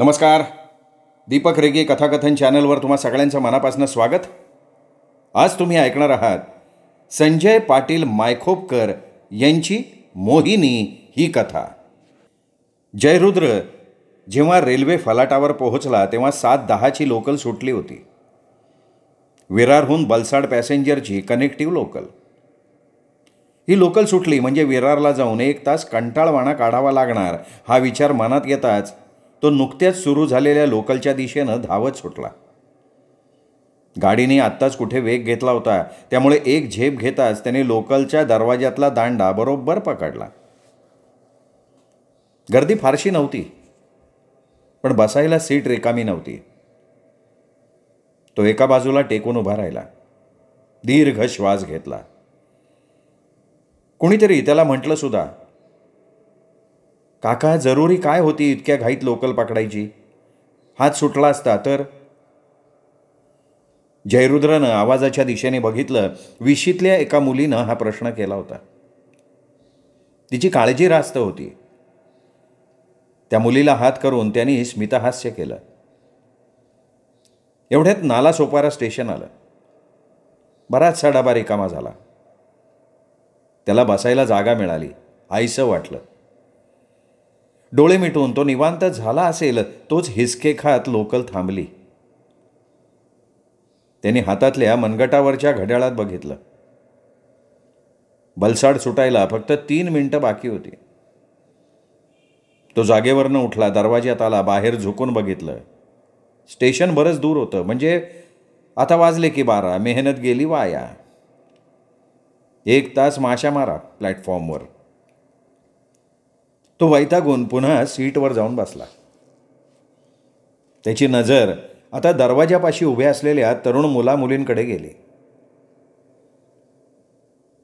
नमस्कार दीपक रेगे कथाकथन चॅनलवर तुम्हा सगळ्यांचं मनापासून स्वागत आज तुम्ही ऐकणार आहात संजय पाटील मायखोपकर यांची मोहिनी ही कथा जयरुद्र जेव्हा रेल्वे फलाटावर पोहोचला तेव्हा सात दहाची लोकल सुटली होती विरारहून बलसाड पॅसेंजरची कनेक्टिव्ह लोकल ही लोकल सुटली म्हणजे विरारला जाऊन एक तास कंटाळवाणा काढावा लागणार हा विचार मनात येताच तो नुकत्याच सुरू झालेल्या लोकलच्या दिशेनं धावत सुटला गाडीने आत्ताच कुठे वेग घेतला होता त्यामुळे एक झेप घेताच त्याने लोकलच्या दरवाज्यातला दांडा बरोबर पकडला गर्दी फारशी नव्हती पण बसायला सीट रिकामी नव्हती तो एका बाजूला टेकून उभा राहिला दीर्घ श्वास घेतला कुणीतरी त्याला म्हटलं सुद्धा काका जरुरी काय होती इतक्या घाईत लोकल पकडायची हात सुटला असता तर जयरुद्रनं आवाजाच्या दिशेने बघितलं विशीतल्या एका मुलीनं हा प्रश्न केला होता तिची काळजी रास्त होती त्या मुलीला हात करून त्यांनी स्मितहास्य केलं एवढ्यात नाला सोपारा स्टेशन आलं बराचसा डबा रिकामा झाला त्याला बसायला जागा मिळाली आईसं वाटलं डोळे मिटून तो निवांत झाला असेल तोच हिसकेखात खात लोकल थांबली त्यांनी हातातल्या मनगटावरच्या घड्याळात बघितलं बलसाड सुटायला फक्त तीन मिनटं बाकी होती तो जागेवरनं उठला दरवाज्यात आला बाहेर झुकून बघितलं स्टेशन बरंच दूर होतं म्हणजे आता वाजले की बारा मेहनत गेली वाया एक तास माशा मारा प्लॅटफॉर्मवर तो वैतागून पुन्हा सीटवर जाऊन बसला त्याची नजर आता दरवाजापाशी उभ्या असलेल्या तरुण मुलामुलींकडे गेली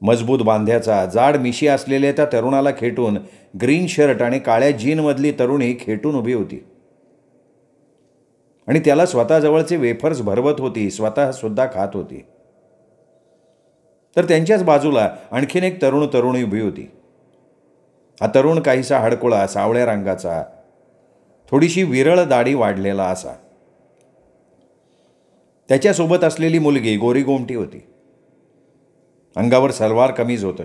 मजबूत बांध्याचा जाड मिशी असलेल्या त्या तरुणाला खेटून ग्रीन शर्ट आणि काळ्या जीनमधली तरुणी खेटून उभी होती आणि त्याला स्वतःजवळचे वेफर्स भरवत होती स्वतःसुद्धा खात होती तर त्यांच्याच बाजूला आणखीन एक तरुण तरुणी उभी होती हा तरुण काहीसा हडकुळा सावळ्या रंगाचा थोडीशी विरळ दाढी वाढलेला असा त्याच्यासोबत असलेली मुलगी गोरी गोमटी होती अंगावर सलवार कमीज होतं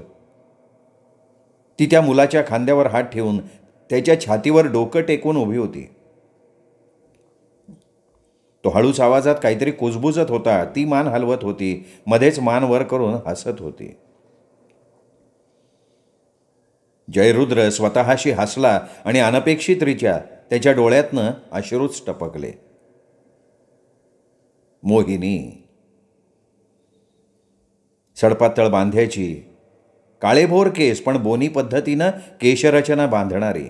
ती त्या मुलाच्या खांद्यावर हात ठेवून त्याच्या छातीवर डोकं टेकून उभी होती तो हळूच आवाजात काहीतरी कुजबुजत होता ती मान हलवत होती मध्येच मान वर करून हसत होती जयरुद्र स्वतःशी हसला आणि अनपेक्षितरित्या त्याच्या डोळ्यातनं अश्रूच टपकले मोहिनी सडपातळ बांध्याची काळेभोर केस पण बोनी पद्धतीनं केशरचना बांधणारी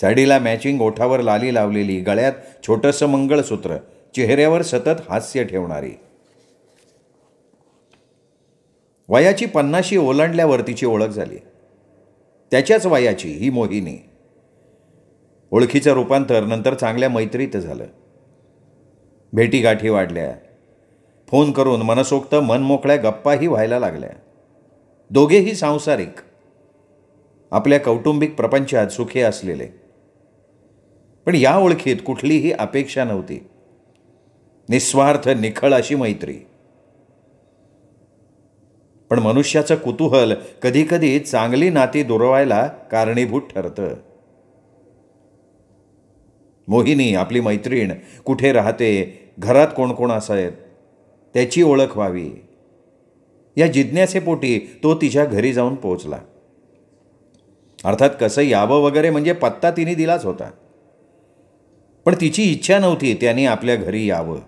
साडीला मॅचिंग ओठावर लाली लावलेली गळ्यात छोटंसं मंगळसूत्र चेहऱ्यावर सतत हास्य ठेवणारी वयाची पन्नाशी ओलांडल्यावर तिची ओळख झाली त्याच्याच वयाची ही मोहिनी ओळखीचं रूपांतर नंतर चांगल्या मैत्रीत झालं भेटीगाठी वाढल्या फोन करून मनसोक्त मोकळ्या गप्पाही व्हायला लागल्या दोघेही सांसारिक आपल्या कौटुंबिक प्रपंचात सुखे असलेले पण या ओळखीत कुठलीही अपेक्षा नव्हती निस्वार्थ निखळ अशी मैत्री पण मनुष्याचं कुतूहल कधीकधी चांगली नाती दुरवायला कारणीभूत ठरतं मोहिनी आपली मैत्रीण कुठे राहते घरात कोण कोण आहेत त्याची ओळख व्हावी या जिज्ञासेपोटी तो तिच्या घरी जाऊन पोहोचला अर्थात कसं यावं वगैरे म्हणजे पत्ता तिने दिलाच होता पण तिची इच्छा नव्हती त्याने आपल्या घरी यावं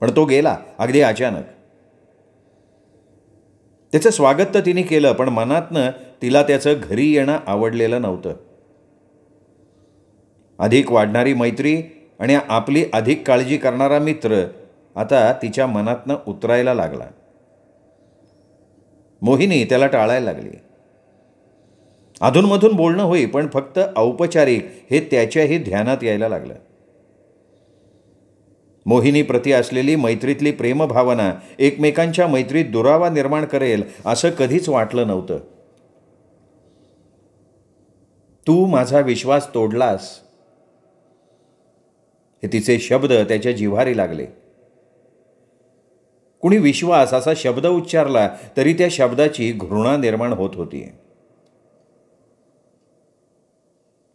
पण तो गेला अगदी अचानक त्याचं स्वागत तर तिने केलं पण मनातनं तिला त्याचं घरी येणं आवडलेलं नव्हतं अधिक वाढणारी मैत्री आणि आपली अधिक काळजी करणारा मित्र आता तिच्या मनातनं उतरायला लागला मोहिनी त्याला टाळायला लागली अधूनमधून बोलणं होई पण फक्त औपचारिक हे त्याच्याही ध्यानात यायला लागलं मोहिनीप्रती असलेली मैत्रीतली प्रेमभावना एकमेकांच्या मैत्रीत दुरावा निर्माण करेल असं कधीच वाटलं नव्हतं तू माझा विश्वास तोडलास हे तिचे शब्द त्याच्या जिव्हारी लागले कुणी विश्वास असा शब्द उच्चारला तरी त्या शब्दाची घृणा निर्माण होत होती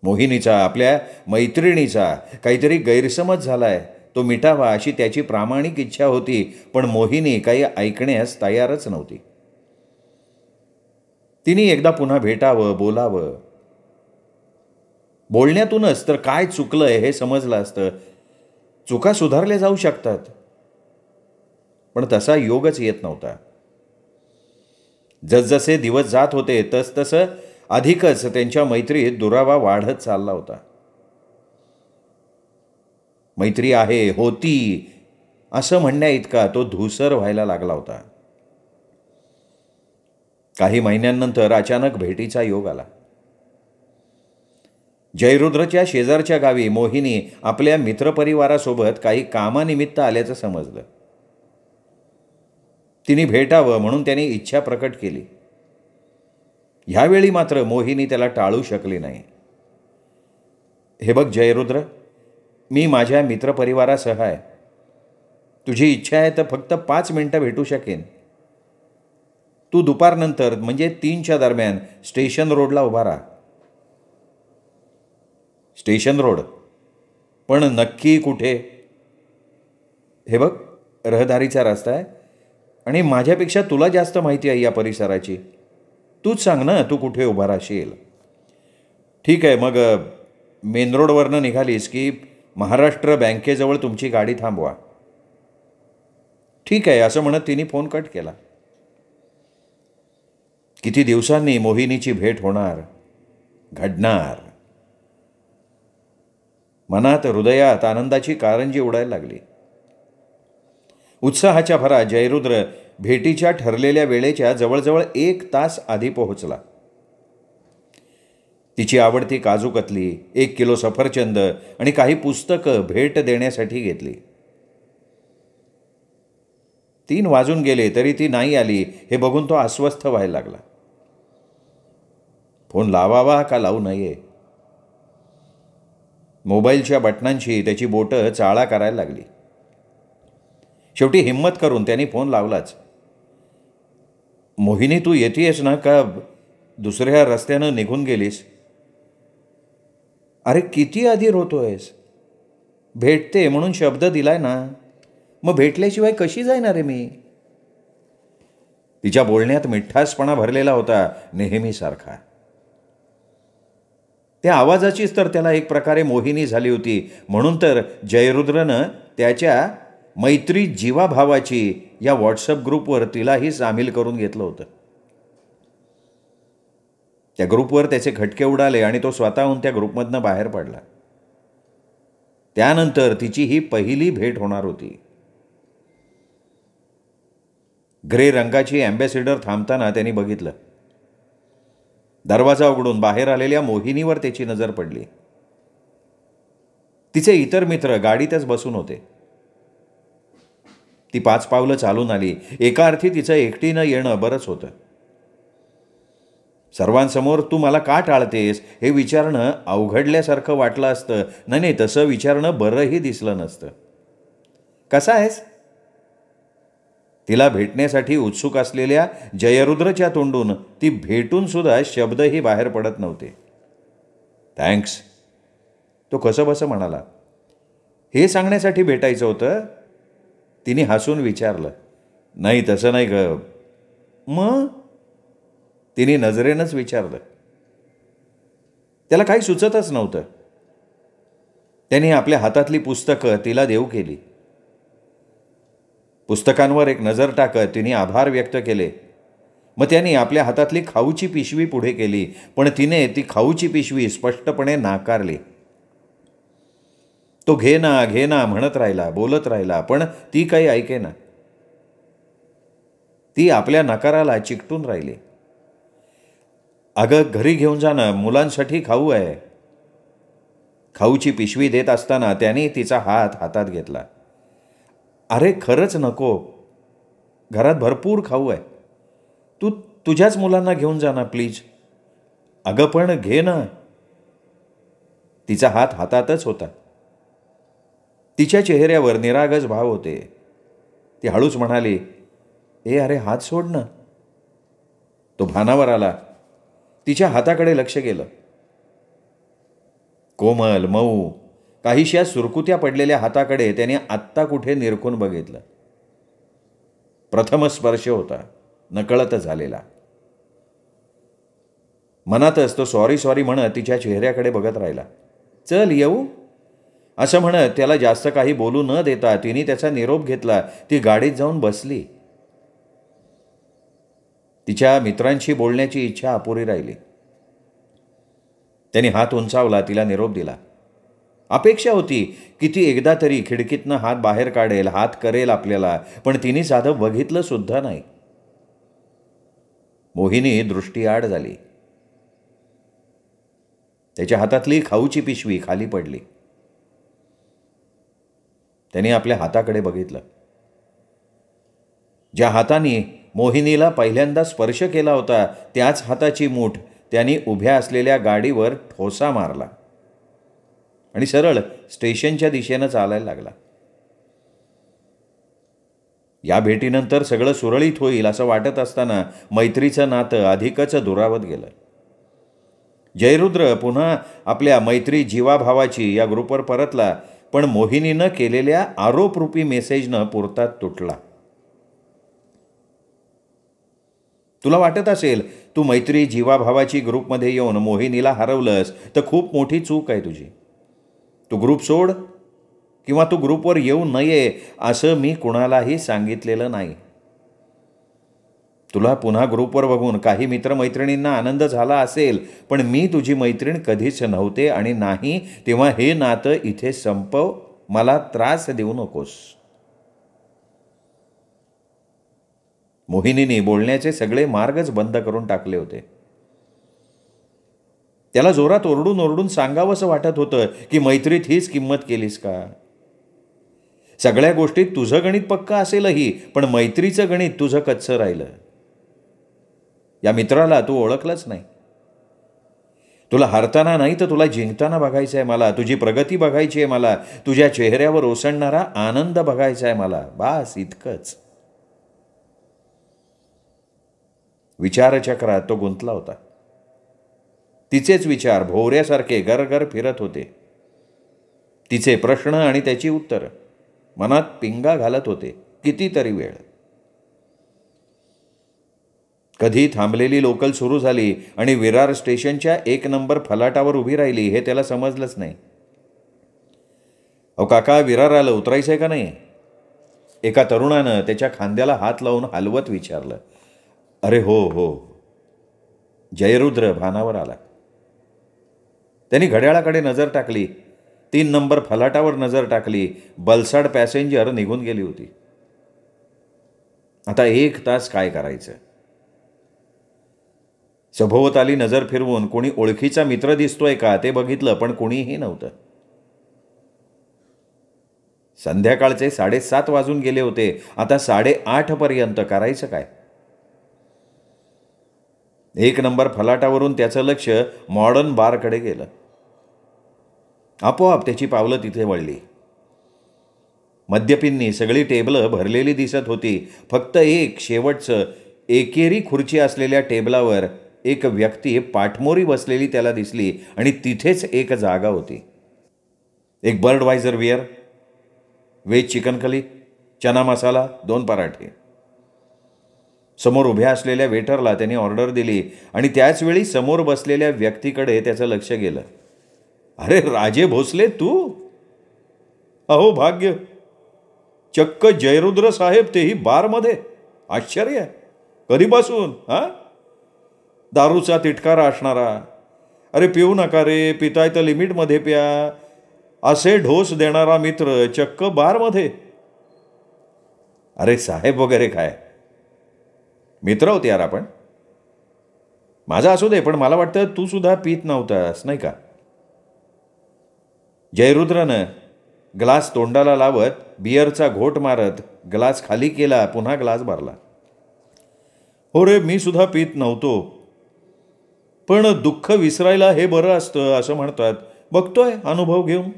मोहिनीचा आपल्या मैत्रिणीचा काहीतरी गैरसमज झालाय तो मिटावा अशी त्याची प्रामाणिक इच्छा होती पण मोहिनी काही ऐकण्यास तयारच नव्हती तिने एकदा पुन्हा भेटावं बोलावं बोलण्यातूनच तर काय चुकलंय हे समजलं असतं चुका सुधारल्या जाऊ शकतात पण तसा योगच येत नव्हता जसजसे दिवस जात होते तसतसं अधिकच त्यांच्या मैत्रीत दुरावा वाढत चालला होता मैत्री आहे होती असं म्हणण्या इतका तो धुसर व्हायला लागला होता काही महिन्यांनंतर अचानक भेटीचा योग आला जयरुद्रच्या शेजारच्या गावी मोहिनी आपल्या मित्रपरिवारासोबत काही कामानिमित्त आल्याचं समजलं तिने भेटावं म्हणून त्याने इच्छा प्रकट केली ह्यावेळी मात्र मोहिनी त्याला टाळू शकली नाही हे बघ जयरुद्र मी माझ्या मित्रपरिवारासह आहे तुझी इच्छा आहे तर फक्त पाच मिनटं भेटू शकेन तू दुपारनंतर म्हणजे तीनच्या दरम्यान स्टेशन रोडला उभा राहा स्टेशन रोड पण नक्की कुठे हे बघ रहदारीचा रस्ता आहे आणि माझ्यापेक्षा तुला जास्त माहिती आहे या परिसराची तूच सांग ना तू कुठे उभा राहशील ठीक आहे मग मेन रोडवरनं निघालीस की महाराष्ट्र बँकेजवळ तुमची गाडी थांबवा ठीक आहे असं म्हणत तिने फोन कट केला किती दिवसांनी मोहिनीची भेट होणार घडणार मनात हृदयात आनंदाची कारंजी उडायला लागली उत्साहाच्या भरात जयरुद्र भेटीच्या ठरलेल्या वेळेच्या जवळजवळ एक तास आधी पोहोचला तिची आवडती काजू कतली एक किलो सफरचंद आणि काही पुस्तकं भेट देण्यासाठी घेतली तीन वाजून गेले तरी ती नाही आली हे बघून तो अस्वस्थ व्हायला लागला फोन लावावा का लावू नये मोबाईलच्या बटनांशी त्याची बोटं चाळा करायला लागली शेवटी हिंमत करून त्यांनी फोन लावलाच मोहिनी तू येतेस ना का दुसऱ्या रस्त्यानं निघून गेलीस अरे किती आधी रोतो आहेस भेटते म्हणून शब्द दिलाय ना मग भेटल्याशिवाय कशी जाणार रे मी तिच्या बोलण्यात मिठासपणा भरलेला होता नेहमीसारखा त्या आवाजाचीच तर त्याला एक प्रकारे मोहिनी झाली होती म्हणून तर जयरुद्रनं त्याच्या मैत्री जीवाभावाची या व्हॉट्सअप ग्रुपवर तिलाही सामील करून घेतलं होतं त्या ग्रुपवर त्याचे खटके उडाले आणि तो स्वतःहून त्या ग्रुपमधनं बाहेर पडला त्यानंतर तिची ही पहिली भेट होणार होती ग्रे रंगाची ॲम्बॅसेडर थांबताना त्यांनी बघितलं दरवाजा उघडून बाहेर आलेल्या मोहिनीवर त्याची नजर पडली तिचे इतर मित्र गाडीतच बसून होते ती पाच पावलं चालून आली एका अर्थी तिचं एकटीनं येणं बरंच होतं सर्वांसमोर तू मला का टाळतेस हे विचारणं अवघडल्यासारखं वाटलं असतं नाही नाही तसं विचारणं बरंही दिसलं नसतं कसा आहेस तिला भेटण्यासाठी उत्सुक असलेल्या जयरुद्रच्या तोंडून ती भेटून सुद्धा शब्दही बाहेर पडत नव्हते थँक्स तो कसं बसं म्हणाला हे सांगण्यासाठी भेटायचं होतं तिने हसून विचारलं नाही तसं नाही ग मग तिने नजरेनंच विचारलं त्याला काही सुचतच नव्हतं त्याने आपल्या हातातली पुस्तकं तिला देऊ केली पुस्तकांवर एक नजर टाकत तिने आभार व्यक्त केले मग त्यांनी आपल्या हातातली खाऊची पिशवी पुढे केली पण तिने ती खाऊची पिशवी स्पष्टपणे नाकारली तो घे ना घे ना म्हणत राहिला बोलत राहिला पण ती काही ऐके ना ती आपल्या नकाराला चिकटून राहिली अगं घरी घेऊन जा ना मुलांसाठी खाऊ आहे खाऊची पिशवी देत असताना त्याने तिचा हात हातात घेतला अरे खरंच नको घरात भरपूर खाऊ आहे तू तु, तुझ्याच मुलांना घेऊन जा ना प्लीज अगं पण घे ना तिचा हात हातातच होता तिच्या चेहऱ्यावर निरागस भाव होते ती हळूच म्हणाली ए अरे हात सोड ना तो भानावर आला तिच्या हाताकडे लक्ष गेलं कोमल मऊ काहीशा सुरकुत्या पडलेल्या हाताकडे त्याने आत्ता कुठे निरखून बघितलं प्रथम स्पर्श होता नकळत झालेला मनातच तो सॉरी सॉरी म्हणत तिच्या चेहऱ्याकडे बघत राहिला चल येऊ असं म्हणत त्याला जास्त काही बोलू न देता तिने त्याचा निरोप घेतला ती गाडीत जाऊन बसली तिच्या मित्रांशी बोलण्याची इच्छा अपुरी राहिली त्यांनी हात उंचावला तिला निरोप दिला अपेक्षा होती की ती एकदा तरी खिडकीतनं हात बाहेर काढेल हात करेल आपल्याला पण तिने साधं बघितलं सुद्धा नाही मोहिनी दृष्टी आड झाली त्याच्या हातातली खाऊची पिशवी खाली पडली त्याने आपल्या हाताकडे बघितलं ज्या हाताने मोहिनीला पहिल्यांदा स्पर्श केला होता त्याच हाताची मूठ त्यांनी उभ्या असलेल्या गाडीवर ठोसा मारला आणि सरळ स्टेशनच्या दिशेनं चालायला लागला या भेटीनंतर सगळं सुरळीत होईल असं वाटत असताना मैत्रीचं नातं अधिकच दुरावत गेलं जयरुद्र पुन्हा आपल्या मैत्री जीवाभावाची या ग्रुपवर परतला पण मोहिनीनं केलेल्या आरोपरूपी मेसेजनं पुरता तुटला तुला वाटत असेल तू मैत्री जीवाभावाची ग्रुपमध्ये येऊन मोहिनीला हरवलंस तर खूप मोठी चूक आहे तुझी तू ग्रुप सोड किंवा तू ग्रुपवर येऊ नये असं मी कुणालाही सांगितलेलं नाही तुला पुन्हा ग्रुपवर बघून काही मित्रमैत्रिणींना आनंद झाला असेल पण मी तुझी मैत्रीण कधीच नव्हते आणि नाही तेव्हा हे नातं इथे संपव मला त्रास देऊ नकोस मोहिनीने बोलण्याचे सगळे मार्गच बंद करून टाकले होते त्याला जोरात ओरडून ओरडून सांगावंसं वाटत होतं की मैत्रीत हीच किंमत केलीस का सगळ्या गोष्टीत तुझं गणित पक्क असेलही पण मैत्रीचं गणित तुझं कच्चं राहिलं या मित्राला तू ओळखलंच नाही तुला हरताना नाही तर तुला जिंकताना बघायचं आहे मला तुझी प्रगती बघायची आहे मला तुझ्या चेहऱ्यावर ओसंडणारा आनंद बघायचा आहे मला बास इतकंच विचारचक्रात तो गुंतला होता तिचेच विचार भोवऱ्यासारखे गरगर फिरत होते तिचे प्रश्न आणि त्याची उत्तर मनात पिंगा घालत होते कितीतरी वेळ कधी थांबलेली लोकल सुरू झाली आणि विरार स्टेशनच्या एक नंबर फलाटावर उभी राहिली हे त्याला समजलंच नाही अहो काका विरार आलं उतरायचं आहे का नाही एका तरुणानं त्याच्या खांद्याला हात लावून हलवत विचारलं अरे हो हो जयरुद्र भानावर आला त्यांनी घड्याळाकडे नजर टाकली तीन नंबर फलाटावर नजर टाकली बलसाड पॅसेंजर निघून गेली होती आता एक तास काय करायचं सभोवताली नजर फिरवून कोणी ओळखीचा मित्र दिसतोय का ते बघितलं पण कोणीही नव्हतं संध्याकाळचे साडेसात वाजून गेले होते आता साडेआठपर्यंत करायचं काय एक नंबर फलाटावरून त्याचं लक्ष मॉडर्न बारकडे गेलं आपोआप त्याची पावलं तिथे वळली मद्यपींनी सगळी टेबलं भरलेली दिसत होती फक्त एक शेवटचं एकेरी खुर्ची असलेल्या टेबलावर एक व्यक्ती पाठमोरी बसलेली त्याला दिसली आणि तिथेच एक जागा होती एक Budweiser veg veg chicken कली चना मसाला दोन पराठे समोर उभ्या असलेल्या वेटरला त्यांनी ऑर्डर दिली आणि त्याचवेळी समोर बसलेल्या व्यक्तीकडे त्याचं लक्ष गेलं अरे राजे भोसले तू अहो भाग्य चक्क जयरुद्र साहेब तेही बारमध्ये आश्चर्य बसून हा दारूचा तिटकारा असणारा अरे पिऊ नका रे पिताय तर लिमिटमध्ये प्या असे ढोस देणारा मित्र चक्क बारमध्ये अरे साहेब वगैरे काय मित्र होते यार आपण माझा असू दे पण मला वाटतं तू सुद्धा पीत नव्हतास नाही का जयरुद्रानं ग्लास तोंडाला लावत बियरचा घोट मारत ग्लास खाली केला पुन्हा ग्लास भरला हो रे मी सुद्धा पीत नव्हतो पण दुःख विसरायला हे बरं असतं असं म्हणतात बघतोय अनुभव घेऊन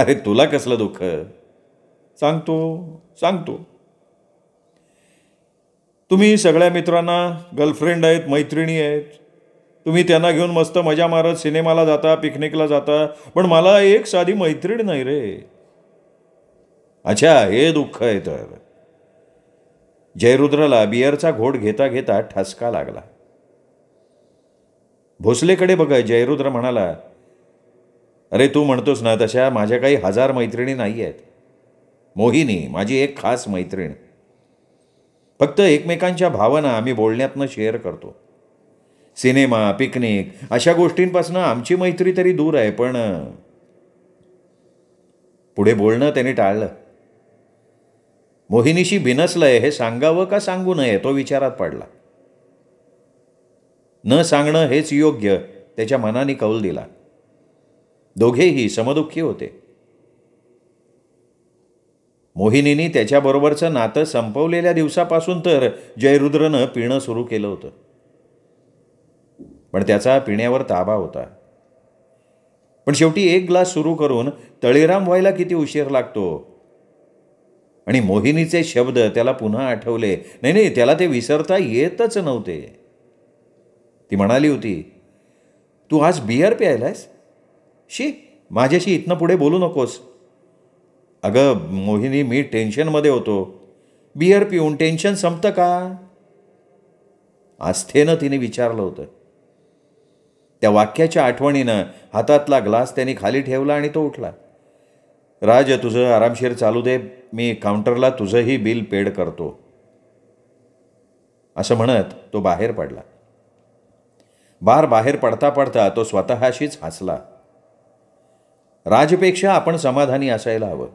अरे तुला कसलं दुःख सांगतो सांगतो तुम्ही सगळ्या मित्रांना गर्लफ्रेंड आहेत मैत्रिणी आहेत तुम्ही त्यांना घेऊन मस्त मजा मारत सिनेमाला जाता पिकनिकला जाता पण मला एक साधी मैत्रीण नाही रे अच्छा हे दुःख आहे तर जयरुद्राला बियरचा घोट घेता घेता ठसका लागला भोसलेकडे बघा जयरुद्र म्हणाला अरे तू म्हणतोस ना तशा माझ्या काही हजार मैत्रिणी नाही आहेत मोहिनी माझी एक खास मैत्रीण फक्त एकमेकांच्या भावना आम्ही बोलण्यातनं शेअर करतो सिनेमा पिकनिक अशा गोष्टींपासून आमची मैत्री तरी दूर आहे पण पुढे बोलणं त्याने टाळलं मोहिनीशी बिनसलंय हे सांगावं का सांगू नये तो विचारात पडला न सांगणं हेच योग्य त्याच्या मनाने कौल दिला दोघेही समदुःखी होते मोहिनीने त्याच्याबरोबरचं नातं संपवलेल्या दिवसापासून तर जयरुद्रनं पिणं सुरू केलं होतं पण त्याचा पिण्यावर ताबा होता पण शेवटी एक ग्लास सुरू करून तळीराम व्हायला किती उशीर लागतो आणि मोहिनीचे शब्द त्याला पुन्हा आठवले नाही नाही त्याला ते विसरता येतच नव्हते ती म्हणाली होती तू आज बियर प्यायलायस शी माझ्याशी इथनं पुढे बोलू नकोस अगं मोहिनी मी टेन्शनमध्ये होतो बिअर पिऊन टेन्शन संपतं का आस्थेनं तिने विचारलं होतं त्या वाक्याच्या आठवणीनं हातातला ग्लास त्याने खाली ठेवला आणि तो उठला राज तुझं आरामशीर चालू दे मी काउंटरला तुझंही बिल पेड करतो असं म्हणत तो बाहेर पडला बार बाहेर पडता पडता तो स्वतःशीच हसला राजपेक्षा आपण समाधानी असायला हवं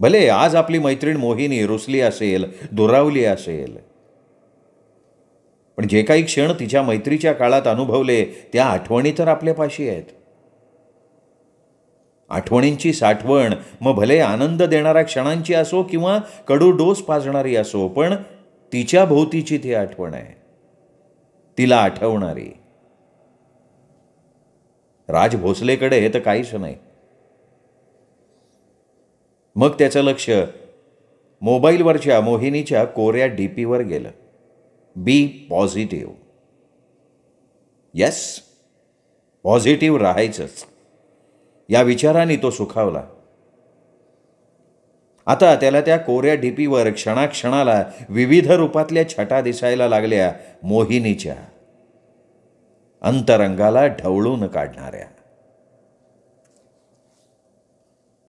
भले आज आपली मैत्रीण मोहिनी रुसली असेल दुरावली असेल पण जे काही क्षण तिच्या मैत्रीच्या काळात अनुभवले त्या आठवणी तर आपल्यापाशी आहेत आठवणींची साठवण मग भले आनंद देणाऱ्या क्षणांची असो किंवा कडू डोस पाजणारी असो पण तिच्या भोवतीची ती आठवण आहे तिला आठवणारी राज भोसलेकडे हे तर काहीच नाही मग त्याचं लक्ष मोबाईलवरच्या मोहिनीच्या कोऱ्या डी पीवर गेलं बी पॉझिटिव्ह यस पॉझिटिव्ह राहायचंच या विचाराने तो सुखावला आता त्याला त्या कोऱ्या डीपीवर क्षणाक्षणाला विविध रूपातल्या छटा दिसायला लागल्या मोहिनीच्या अंतरंगाला ढवळून काढणाऱ्या